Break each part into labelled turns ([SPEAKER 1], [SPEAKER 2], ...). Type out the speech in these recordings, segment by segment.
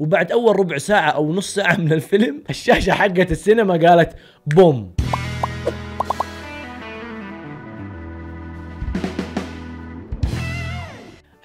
[SPEAKER 1] وبعد اول ربع ساعه او نص ساعه من الفيلم الشاشه حقت السينما قالت بوم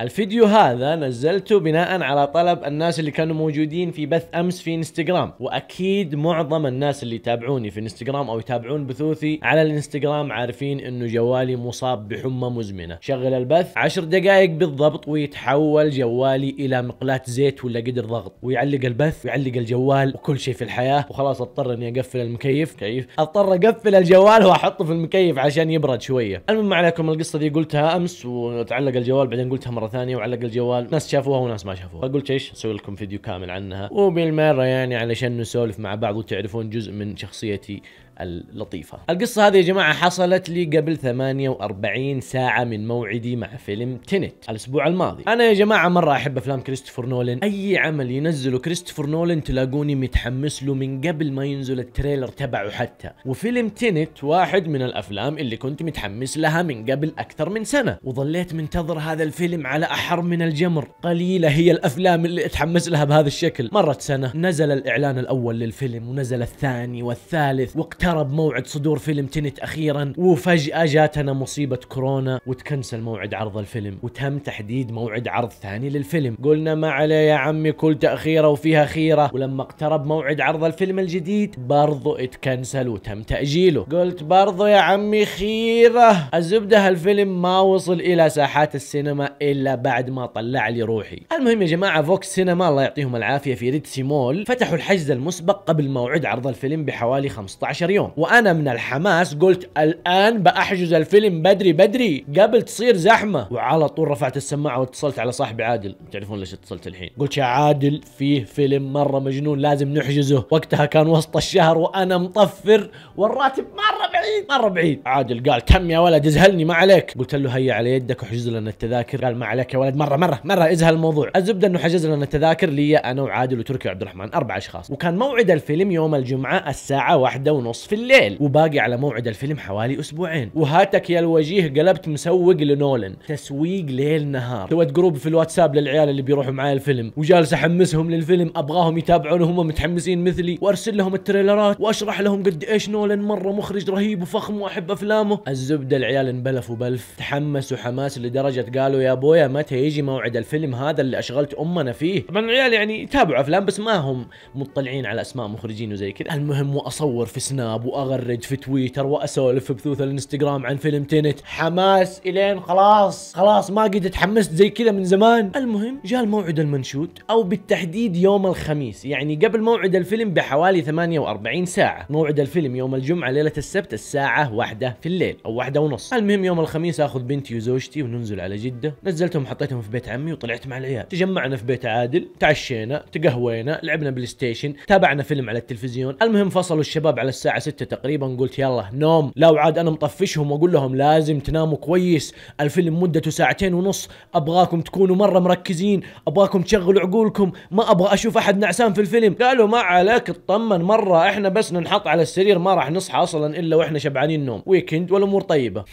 [SPEAKER 1] الفيديو هذا نزلته بناء على طلب الناس اللي كانوا موجودين في بث امس في انستغرام واكيد معظم الناس اللي يتابعوني في انستغرام او يتابعون بثوثي على الانستغرام عارفين انه جوالي مصاب بحمى مزمنه شغل البث عشر دقائق بالضبط ويتحول جوالي الى مقلاة زيت ولا قدر ضغط ويعلق البث ويعلق الجوال وكل شيء في الحياه وخلاص اضطر اني اقفل المكيف كيف اضطر اقفل الجوال واحطه في المكيف عشان يبرد شويه المهم عليكم القصه دي قلتها امس وتعلق الجوال بعدين قلتها مره مره ثانيه وعلق الجوال ناس شافوها وناس ما شافوها فقلت ايش اسوي لكم فيديو كامل عنها وبالمره يعني علشان نسولف مع بعض وتعرفون جزء من شخصيتي اللطيفة القصة هذه يا جماعة حصلت لي قبل 48 ساعة من موعدي مع فيلم تنت الأسبوع الماضي أنا يا جماعة مرة أحب أفلام كريستوفر نولن أي عمل ينزله كريستوفر نولن تلاقوني متحمس له من قبل ما ينزل التريلر تبعه حتى وفيلم تنت واحد من الأفلام اللي كنت متحمس لها من قبل أكثر من سنة وظليت منتظر هذا الفيلم على أحر من الجمر قليلة هي الأفلام اللي أتحمس لها بهذا الشكل مرت سنة نزل الإعلان الأول للفيلم ونزل الثاني والثالث وقت اقترب موعد صدور فيلم تنت اخيرا وفجاه جاتنا مصيبه كورونا وتكنسل موعد عرض الفيلم وتم تحديد موعد عرض ثاني للفيلم قلنا ما عليه يا عمي كل تاخيره وفيها خيره ولما اقترب موعد عرض الفيلم الجديد برضو اتكنسل وتم تاجيله قلت برضو يا عمي خيره الزبده هالفيلم ما وصل الى ساحات السينما الا بعد ما طلع لي روحي المهم يا جماعه فوكس سينما الله يعطيهم العافيه في ريد سيمول فتحوا الحجز المسبق قبل موعد عرض الفيلم بحوالي 15 يوم يوم وانا من الحماس قلت الان باحجز الفيلم بدري بدري قبل تصير زحمه وعلى طول رفعت السماعه واتصلت على صاحبي عادل تعرفون ليش اتصلت الحين قلت يا عادل فيه فيلم مره مجنون لازم نحجزه وقتها كان وسط الشهر وانا مطفر والراتب مره بعيد مره بعيد عادل قال تم يا ولد ازهلني ما عليك قلت له هيا على يدك وحجز لنا التذاكر قال ما عليك يا ولد مره مره مره ازهل الموضوع الزبده انه حجز لنا التذاكر لي انا وعادل وتركي وعبد الرحمن اربع اشخاص وكان موعد الفيلم يوم الجمعه الساعه واحدة ونص في الليل وباقي على موعد الفيلم حوالي اسبوعين وهاتك يا الوجيه قلبت مسوق لنولن تسويق ليل نهار سويت جروب في الواتساب للعيال اللي بيروحوا معايا الفيلم وجالس احمسهم للفيلم ابغاهم يتابعون وهم متحمسين مثلي وارسل لهم التريلرات واشرح لهم قد ايش نولن مره مخرج رهيب وفخم واحب افلامه الزبده العيال انبلفوا بلف تحمسوا حماس لدرجه قالوا يا بويا متى يجي موعد الفيلم هذا اللي اشغلت امنا فيه طبعا العيال يعني يتابعوا افلام بس ما هم مطلعين على اسماء مخرجين وزي كذا المهم واصور في سناب سناب واغرج في تويتر واسولف في بثوث الانستغرام عن فيلم تنت حماس الين خلاص خلاص ما قد تحمست زي كذا من زمان المهم جاء الموعد المنشود او بالتحديد يوم الخميس يعني قبل موعد الفيلم بحوالي 48 ساعه موعد الفيلم يوم الجمعه ليله السبت الساعه واحدة في الليل او واحدة ونص المهم يوم الخميس اخذ بنتي وزوجتي وننزل على جده نزلتهم حطيتهم في بيت عمي وطلعت مع العيال تجمعنا في بيت عادل تعشينا تقهوينا لعبنا بلاي ستيشن تابعنا فيلم على التلفزيون المهم فصلوا الشباب على الساعه ستة تقريبا قلت يلا نوم لو عاد انا مطفشهم واقول لهم لازم تناموا كويس الفيلم مدته ساعتين ونص ابغاكم تكونوا مره مركزين ابغاكم تشغلوا عقولكم ما ابغى اشوف احد نعسان في الفيلم قالوا ما عليك اطمن مره احنا بس ننحط على السرير ما راح نصحى اصلا الا واحنا شبعانين نوم ويكند والامور طيبه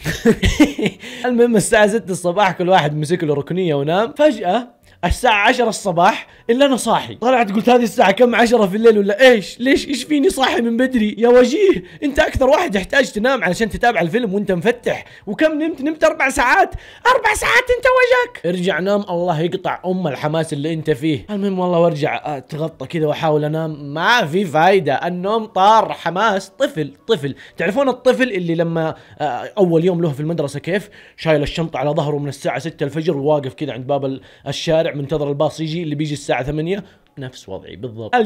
[SPEAKER 1] المهم الساعه 6 الصباح كل واحد مسك له ركنيه ونام فجاه الساعة 10 الصباح الا انا صاحي طلعت قلت هذه الساعه كم 10 في الليل ولا ايش ليش ايش فيني صاحي من بدري يا وجيه انت اكثر واحد يحتاج تنام علشان تتابع الفيلم وانت مفتح وكم نمت نمت اربع ساعات اربع ساعات انت وجهك ارجع نام الله يقطع ام الحماس اللي انت فيه المهم والله وارجع اتغطى آه، كذا واحاول انام ما في فايده النوم طار حماس طفل طفل تعرفون الطفل اللي لما آه، اول يوم له في المدرسه كيف شايل الشنطه على ظهره من الساعه 6 الفجر وواقف كذا عند باب الشارع منتظر الباص يجي اللي بيجي الساعه الساعه 8 نفس وضعي بالضبط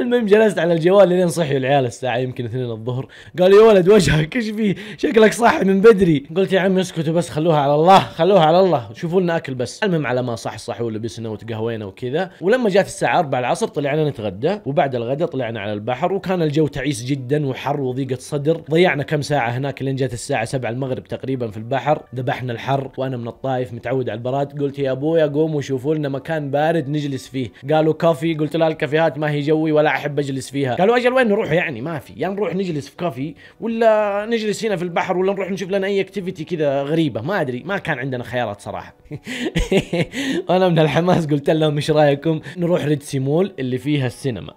[SPEAKER 1] المهم جلست على الجوال لين صحي العيال الساعه يمكن 2 الظهر قال يا ولد وجهك ايش فيه شكلك صاحي من بدري قلت يا عمي اسكتوا بس خلوها على الله خلوها على الله شوفوا لنا اكل بس المهم على ما صح صح ولبسنا وتقهوينا وكذا ولما جات الساعه 4 العصر طلعنا نتغدى وبعد الغداء طلعنا على البحر وكان الجو تعيس جدا وحر وضيقه صدر ضيعنا كم ساعه هناك لين جت الساعه 7 المغرب تقريبا في البحر ذبحنا الحر وانا من الطايف متعود على البراد قلت يا ابويا قوموا شوفوا لنا مكان بارد نجلس فيه قالوا كافي قلت لا الكافيهات ما هي جوي ولا احب اجلس فيها قالوا اجل وين نروح يعني ما في يعني نروح نجلس في كافي ولا نجلس هنا في البحر ولا نروح نشوف لنا اي اكتيفيتي كذا غريبه ما ادري ما كان عندنا خيارات صراحه وانا من الحماس قلت لهم ايش رايكم نروح ريد سيمول اللي فيها السينما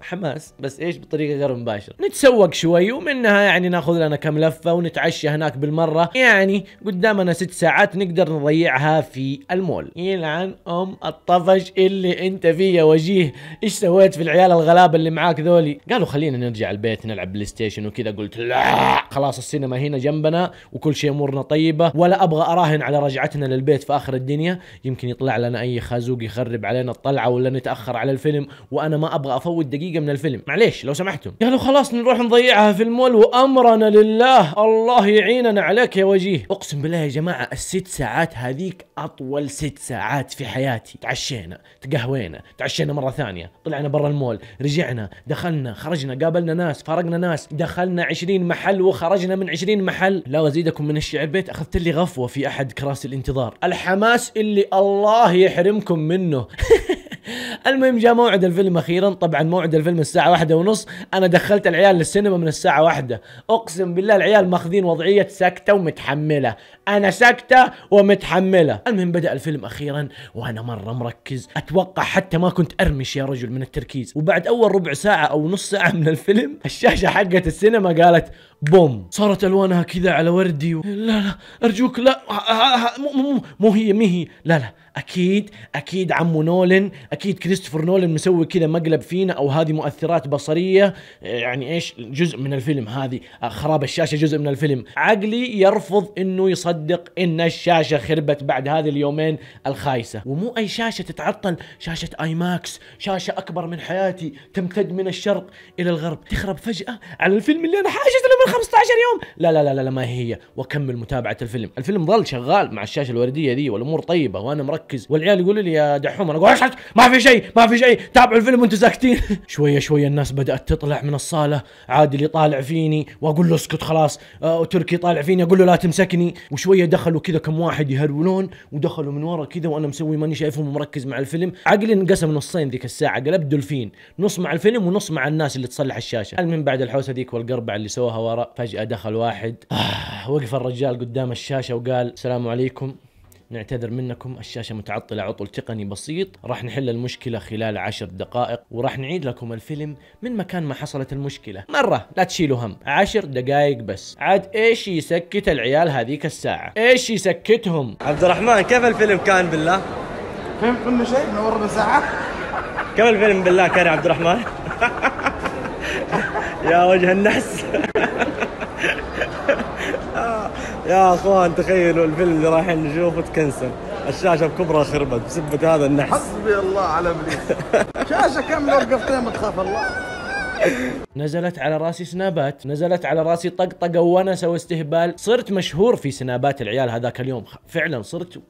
[SPEAKER 1] حماس بس ايش بطريقه غير مباشره نتسوق شوي ومنها يعني ناخذ لنا كم لفه ونتعشى هناك بالمره يعني قدامنا ست ساعات نقدر نضيعها في المول يلعن ام الطفش اللي انت فيه يا وجيه ايش سويت في العيال الغلابه اللي معاك ذولي قالوا خلينا نرجع البيت نلعب بلاي ستيشن وكذا قلت لا خلاص السينما هنا جنبنا وكل شيء امورنا طيبه ولا ابغى اراهن على رجعتنا للبيت في اخر الدنيا يمكن يطلع لنا اي خازوق يخرب علينا الطلعه ولا نتاخر على الفيلم وانا ما ابغى افوت دقيقه دقيقه من الفيلم معليش لو سمحتم قالوا خلاص نروح نضيعها في المول وامرنا لله الله يعيننا عليك يا وجيه اقسم بالله يا جماعه الست ساعات هذيك اطول ست ساعات في حياتي تعشينا تقهوينا تعشينا مره ثانيه طلعنا برا المول رجعنا دخلنا خرجنا قابلنا ناس فارقنا ناس دخلنا 20 محل وخرجنا من 20 محل لا وازيدكم من الشعر بيت اخذت لي غفوه في احد كراسي الانتظار الحماس اللي الله يحرمكم منه المهم جاء موعد الفيلم اخيرا طبعا موعد الفيلم الساعه واحدة ونص انا دخلت العيال للسينما من الساعه واحدة اقسم بالله العيال ماخذين وضعيه ساكته ومتحمله انا ساكته ومتحمله المهم بدا الفيلم اخيرا وانا مره مركز اتوقع حتى ما كنت ارمش يا رجل من التركيز وبعد اول ربع ساعه او نص ساعه من الفيلم الشاشه حقت السينما قالت بوم صارت الوانها كذا على وردي و... لا لا ارجوك لا مو مو مو هي مي هي لا لا اكيد اكيد عمو نولن اكيد كريستوفر نولن مسوي كذا مقلب فينا او هذه مؤثرات بصريه يعني ايش جزء من الفيلم هذه خراب الشاشه جزء من الفيلم عقلي يرفض انه يصدق ان الشاشه خربت بعد هذه اليومين الخايسه ومو اي شاشه تتعطل شاشه اي ماكس شاشه اكبر من حياتي تمتد من الشرق الى الغرب تخرب فجاه على الفيلم اللي انا حاشته 15 يوم لا لا لا لا ما هي هي واكمل متابعه الفيلم الفيلم ظل شغال مع الشاشه الورديه ذي والامور طيبه وانا مركز والعيال يقولوا لي يا دحوم انا اقول ما في شيء ما في شيء تابعوا الفيلم وانتم ساكتين شويه شويه الناس بدات تطلع من الصاله عادل يطالع فيني واقول له اسكت خلاص آه وتركي يطالع فيني اقول له لا تمسكني وشويه دخلوا كذا كم واحد يهرولون ودخلوا من ورا كذا وانا مسوي ماني شايفهم مركز مع الفيلم عقلي انقسم نصين ذيك الساعه قلب دولفين نص مع الفيلم ونص مع الناس اللي تصلح الشاشه من بعد الحوسه ذيك والقربعه اللي سواها ورا ورا فجأة دخل واحد آه وقف الرجال قدام الشاشة وقال السلام عليكم نعتذر منكم الشاشة متعطلة عطل تقني بسيط راح نحل المشكلة خلال عشر دقائق وراح نعيد لكم الفيلم من مكان ما حصلت المشكلة مرة لا تشيلوا هم عشر دقائق بس عاد ايش يسكت العيال هذيك الساعة ايش يسكتهم عبد الرحمن كيف الفيلم كان بالله فهمت كل شيء من ربع ساعة كم الفيلم بالله كان يا عبد الرحمن يا وجه النحس يا اخوان تخيلوا الفيلم اللي رايحين نشوفه تكنسل الشاشه بكبرى خربت بسبب هذا النحس حسبي الله على ابليس شاشه كامله وقفتين ما تخاف الله نزلت على راسي سنابات نزلت على راسي طقطقه وونسه واستهبال صرت مشهور في سنابات العيال هذاك اليوم فعلا صرت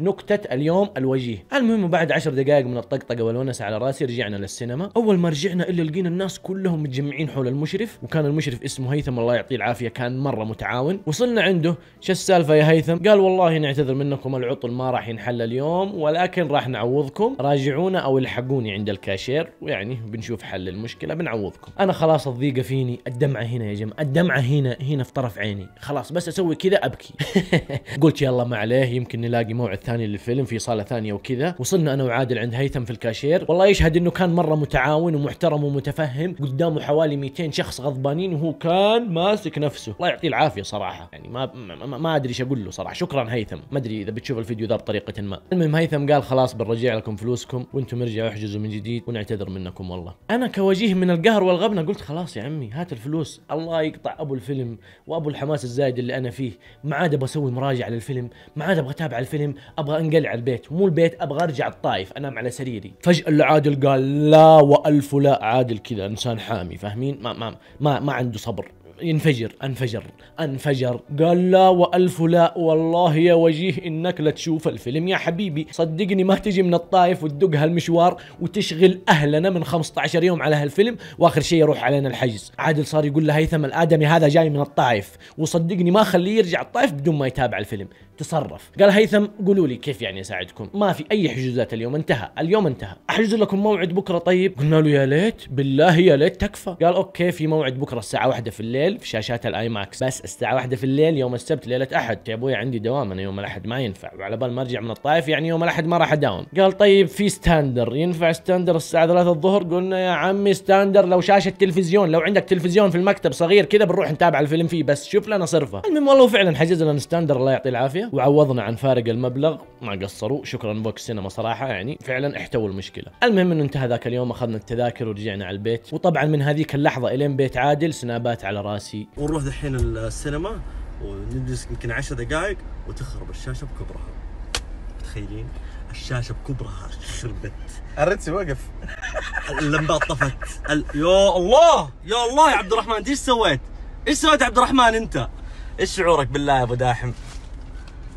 [SPEAKER 1] نكته اليوم الوجيه المهم بعد عشر دقائق من الطقطقه والونسه على راسي رجعنا للسينما اول ما رجعنا الا لقينا الناس كلهم متجمعين حول المشرف وكان المشرف اسمه هيثم الله يعطيه العافيه كان مره متعاون وصلنا عنده شو السالفه يا هيثم قال والله نعتذر منكم العطل ما راح ينحل اليوم ولكن راح نعوضكم راجعونا او الحقوني عند الكاشير ويعني بنشوف حل المشكله بنعوض يعوضكم انا خلاص الضيقه فيني الدمعه هنا يا جماعه الدمعه هنا هنا في طرف عيني خلاص بس اسوي كذا ابكي قلت يلا ما عليه يمكن نلاقي موعد ثاني للفيلم في صاله ثانيه وكذا وصلنا انا وعادل عند هيثم في الكاشير والله يشهد انه كان مره متعاون ومحترم ومتفهم قدامه حوالي 200 شخص غضبانين وهو كان ماسك نفسه الله يعطيه العافيه صراحه يعني ما ما, ما ادري ايش اقول له صراحه شكرا هيثم ما ادري اذا بتشوف الفيديو ذا بطريقه ما المهم هيثم قال خلاص بنرجع لكم فلوسكم وانتم ارجعوا احجزوا من جديد ونعتذر منكم والله انا كوجيه من القهر القهر والغبنة قلت خلاص يا عمي هات الفلوس الله يقطع أبو الفيلم وأبو الحماس الزايد اللي أنا فيه ما عاد أبغى أسوي مراجعة للفيلم ما عاد أبغى أتابع الفيلم أبغى أنقلع البيت مو البيت أبغى أرجع الطايف أنام على سريري فجأة اللي عادل قال لا وألف لا عادل كذا إنسان حامي فاهمين ما ما ما, ما عنده صبر ينفجر انفجر انفجر قال لا والف لا والله يا وجيه انك لتشوف الفيلم يا حبيبي صدقني ما تجي من الطايف وتدق هالمشوار وتشغل اهلنا من 15 يوم على هالفيلم واخر شيء يروح علينا الحجز عادل صار يقول له هيثم الادمي هذا جاي من الطايف وصدقني ما خليه يرجع الطايف بدون ما يتابع الفيلم تصرف قال هيثم قولوا لي كيف يعني اساعدكم ما في اي حجوزات اليوم انتهى اليوم انتهى احجز لكم موعد بكره طيب قلنا له يا ليت بالله يا ليت تكفى قال اوكي في موعد بكره الساعه واحدة في الليل الليل في شاشات الاي ماكس بس الساعه واحدة في الليل يوم السبت ليله احد طيب، يا ابوي عندي دوام انا يوم الاحد ما ينفع وعلى بال ما ارجع من الطائف يعني يوم الاحد ما راح اداوم قال طيب في ستاندر ينفع ستاندر الساعه 3 الظهر قلنا يا عمي ستاندر لو شاشه تلفزيون لو عندك تلفزيون في المكتب صغير كذا بنروح نتابع الفيلم فيه بس شوف لنا صرفه المهم والله فعلا حجز لنا ستاندر الله يعطيه العافيه وعوضنا عن فارق المبلغ ما قصروا شكرا بوكس سينما صراحه يعني فعلا احتووا المشكله المهم انه انتهى ذاك اليوم اخذنا التذاكر ورجعنا على البيت وطبعا من هذيك اللحظه الين بيت عادل سنابات على راس راسي ونروح دحين السينما ونجلس يمكن 10 دقائق وتخرب الشاشه بكبرها متخيلين الشاشه بكبرها خربت الرتسي وقف اللمبات طفت ال... يا الله يا الله يا عبد الرحمن ايش سويت؟ ايش سويت يا عبد الرحمن انت؟ ايش شعورك بالله يا ابو داحم؟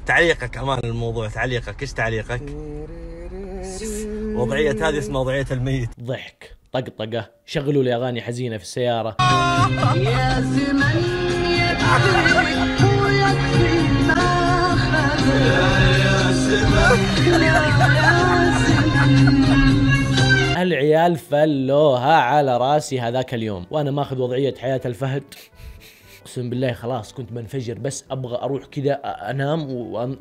[SPEAKER 1] تعليقك امان الموضوع تعليقك ايش تعليقك؟ وضعيه هذه اسمها وضعيه الميت ضحك طقطقه شغلوا لي اغاني حزينه في السياره يا زمن العيال فلوها على راسي هذاك اليوم وانا ماخذ وضعيه حياه الفهد اقسم بالله خلاص كنت بنفجر بس ابغى اروح كذا انام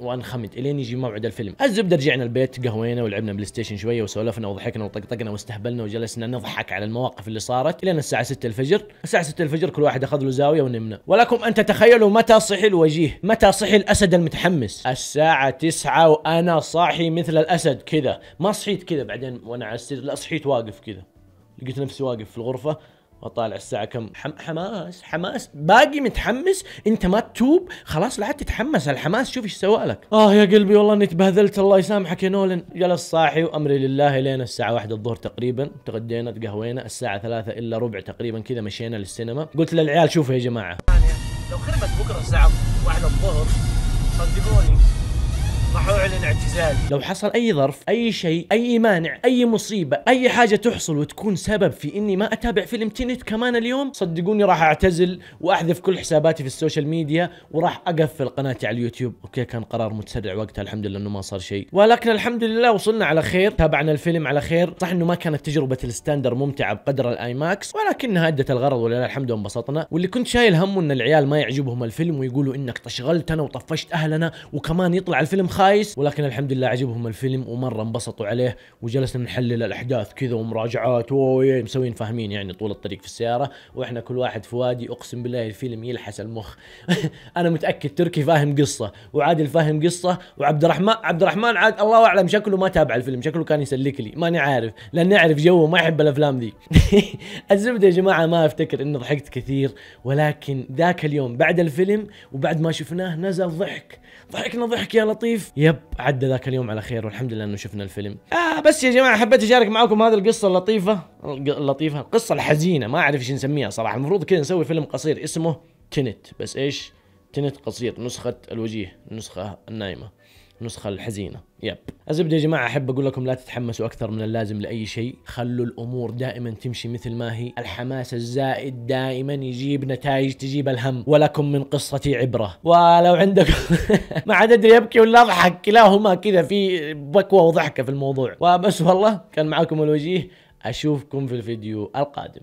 [SPEAKER 1] وانخمد الين يجي موعد الفيلم الزبده رجعنا البيت قهوينا ولعبنا بلاي ستيشن شويه وسولفنا وضحكنا وطقطقنا واستهبلنا وجلسنا نضحك على المواقف اللي صارت الين الساعه 6 الفجر الساعه 6 الفجر كل واحد اخذ له زاويه ونمنا ولكم ان تتخيلوا متى صحي الوجيه متى صحي الاسد المتحمس الساعه 9 وانا صاحي مثل الاسد كذا ما صحيت كذا بعدين وانا على السرير لا صحيت واقف كذا لقيت نفسي واقف في الغرفه وطالع الساعه كم حماس حماس باقي متحمس انت ما تتوب خلاص لا تتحمس الحماس شوف ايش سوى لك اه يا قلبي والله اني تبهذلت الله يسامحك يا نولن جلس صاحي وامري لله لين الساعه واحدة الظهر تقريبا تغدينا تقهوينا الساعه ثلاثة الا ربع تقريبا كذا مشينا للسينما قلت للعيال شوفوا يا جماعه لو خربت بكره الساعه واحدة الظهر صدقوني راح اعلن اعتزال لو حصل اي ظرف اي شيء اي مانع اي مصيبه اي حاجه تحصل وتكون سبب في اني ما اتابع فيلم تينت كمان اليوم صدقوني راح اعتزل واحذف كل حساباتي في السوشيال ميديا وراح اقفل قناتي على اليوتيوب اوكي كان قرار متسرع وقتها الحمد لله انه ما صار شيء ولكن الحمد لله وصلنا على خير تابعنا الفيلم على خير صح انه ما كانت تجربه الستاندر ممتعه بقدر الاي ماكس ولكنها ادت الغرض ولله الحمد وانبسطنا واللي كنت شايل همه ان العيال ما يعجبهم الفيلم ويقولوا انك تشغلتنا وطفشت اهلنا وكمان يطلع الفيلم خارج خايس ولكن الحمد لله عجبهم الفيلم ومره انبسطوا عليه وجلسنا نحلل الاحداث كذا ومراجعات ومسويين مسوين فاهمين يعني طول الطريق في السياره واحنا كل واحد في وادي اقسم بالله الفيلم يلحس المخ انا متاكد تركي فاهم قصه وعادل فاهم قصه وعبد الرحمن عبد الرحمن عاد الله اعلم شكله ما تابع الفيلم شكله كان يسلك لي ماني عارف لاني اعرف جوه ما يحب الافلام ذي الزبده يا جماعه ما افتكر اني ضحكت كثير ولكن ذاك اليوم بعد الفيلم وبعد ما شفناه نزل ضحك ضحكنا ضحك يا لطيف يب عدى ذاك اليوم على خير والحمد لله انه شفنا الفيلم آه بس يا جماعه حبيت اشارك معاكم هذه القصه اللطيفه اللطيفه القصه الحزينه ما اعرف ايش نسميها صراحه المفروض كذا نسوي فيلم قصير اسمه تنت بس ايش تنت قصير نسخه الوجيه النسخه النايمه النسخه الحزينه يب الزبده يا جماعه احب اقول لكم لا تتحمسوا اكثر من اللازم لاي شيء خلوا الامور دائما تمشي مثل ما هي الحماس الزائد دائما يجيب نتائج تجيب الهم ولكم من قصتي عبره ولو عندكم ما عاد ادري ابكي ولا اضحك كلاهما كذا في بكوه وضحكه في الموضوع وبس والله كان معاكم الوجيه اشوفكم في الفيديو القادم